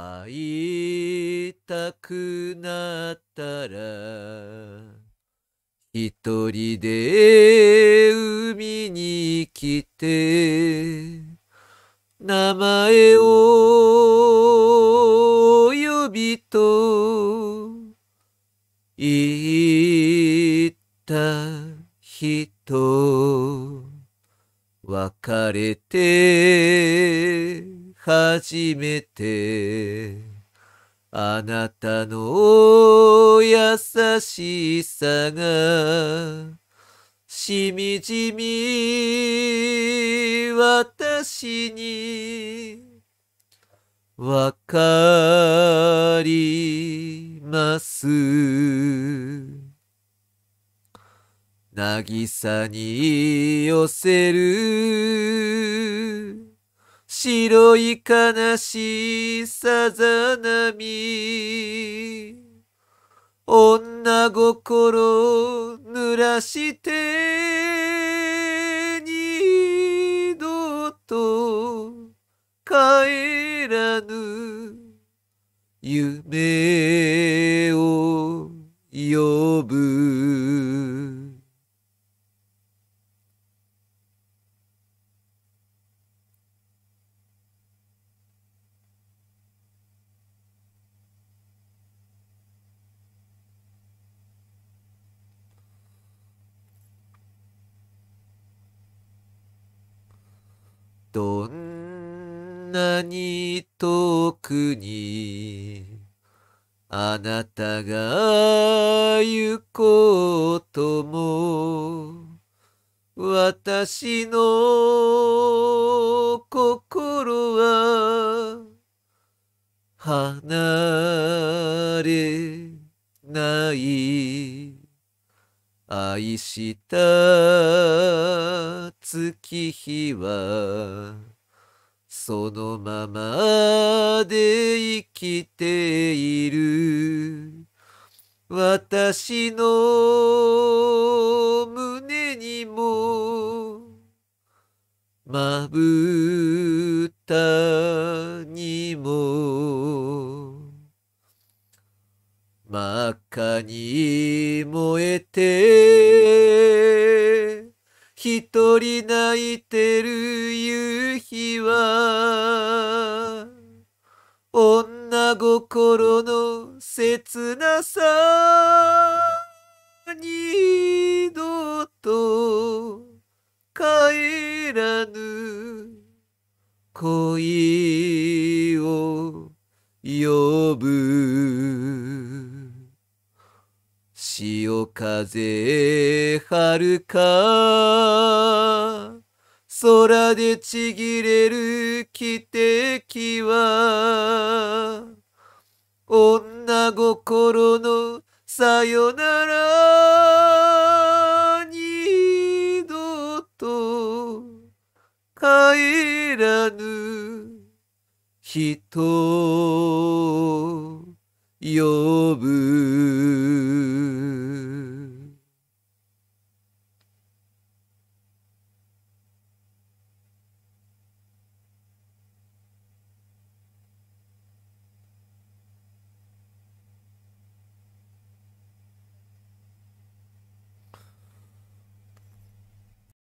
会いたくなったら一人で海に来て名前を呼びと言った人別れて初めてあなたの優しさがしみじみ私にわかります渚に寄せる白い悲しいさざなみ女心を濡らしてどんなに遠くにあなたが行こうとも私の心は離れない愛した月日はそのままで生きている私の胸にもまぶたにも真っ赤に燃えて一人泣いてる夕日は女心の切なさ二度と帰らぬ恋を呼ぶ潮風はるか空でちぎれる汽笛は女心のさよなら二度と帰らぬ人呼ぶ